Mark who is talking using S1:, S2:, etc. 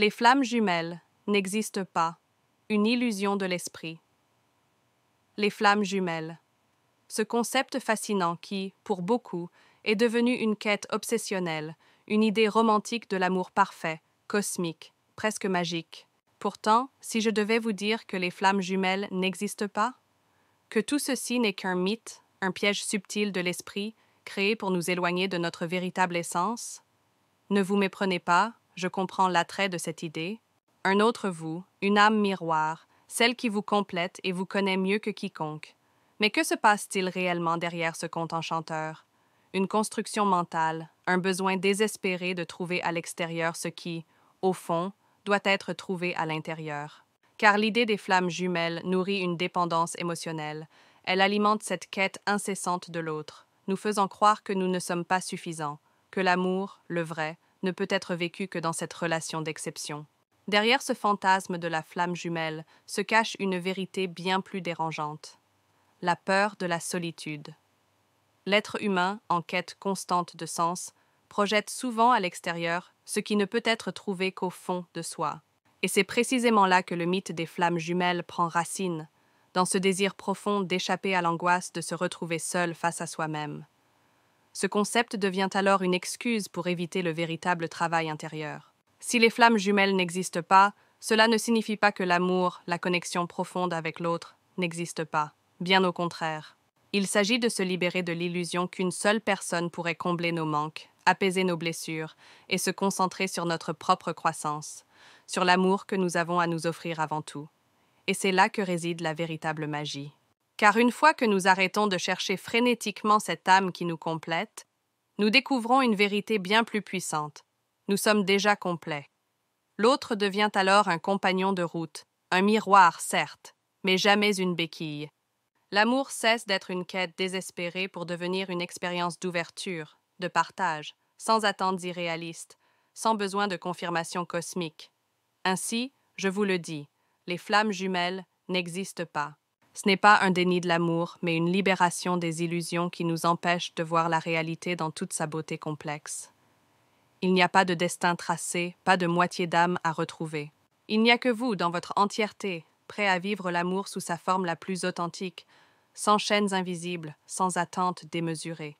S1: Les flammes jumelles n'existent pas, une illusion de l'esprit. Les flammes jumelles. Ce concept fascinant qui, pour beaucoup, est devenu une quête obsessionnelle, une idée romantique de l'amour parfait, cosmique, presque magique. Pourtant, si je devais vous dire que les flammes jumelles n'existent pas, que tout ceci n'est qu'un mythe, un piège subtil de l'esprit, créé pour nous éloigner de notre véritable essence, ne vous méprenez pas, je comprends l'attrait de cette idée, un autre vous, une âme miroir, celle qui vous complète et vous connaît mieux que quiconque. Mais que se passe-t-il réellement derrière ce conte enchanteur Une construction mentale, un besoin désespéré de trouver à l'extérieur ce qui, au fond, doit être trouvé à l'intérieur. Car l'idée des flammes jumelles nourrit une dépendance émotionnelle, elle alimente cette quête incessante de l'autre, nous faisant croire que nous ne sommes pas suffisants, que l'amour, le vrai, ne peut être vécu que dans cette relation d'exception. Derrière ce fantasme de la flamme jumelle se cache une vérité bien plus dérangeante. La peur de la solitude. L'être humain, en quête constante de sens, projette souvent à l'extérieur ce qui ne peut être trouvé qu'au fond de soi. Et c'est précisément là que le mythe des flammes jumelles prend racine, dans ce désir profond d'échapper à l'angoisse de se retrouver seul face à soi-même. Ce concept devient alors une excuse pour éviter le véritable travail intérieur. Si les flammes jumelles n'existent pas, cela ne signifie pas que l'amour, la connexion profonde avec l'autre, n'existe pas. Bien au contraire. Il s'agit de se libérer de l'illusion qu'une seule personne pourrait combler nos manques, apaiser nos blessures et se concentrer sur notre propre croissance, sur l'amour que nous avons à nous offrir avant tout. Et c'est là que réside la véritable magie car une fois que nous arrêtons de chercher frénétiquement cette âme qui nous complète, nous découvrons une vérité bien plus puissante. Nous sommes déjà complets. L'autre devient alors un compagnon de route, un miroir, certes, mais jamais une béquille. L'amour cesse d'être une quête désespérée pour devenir une expérience d'ouverture, de partage, sans attentes irréalistes, sans besoin de confirmation cosmique. Ainsi, je vous le dis, les flammes jumelles n'existent pas. Ce n'est pas un déni de l'amour, mais une libération des illusions qui nous empêchent de voir la réalité dans toute sa beauté complexe. Il n'y a pas de destin tracé, pas de moitié d'âme à retrouver. Il n'y a que vous, dans votre entièreté, prêt à vivre l'amour sous sa forme la plus authentique, sans chaînes invisibles, sans attentes démesurées.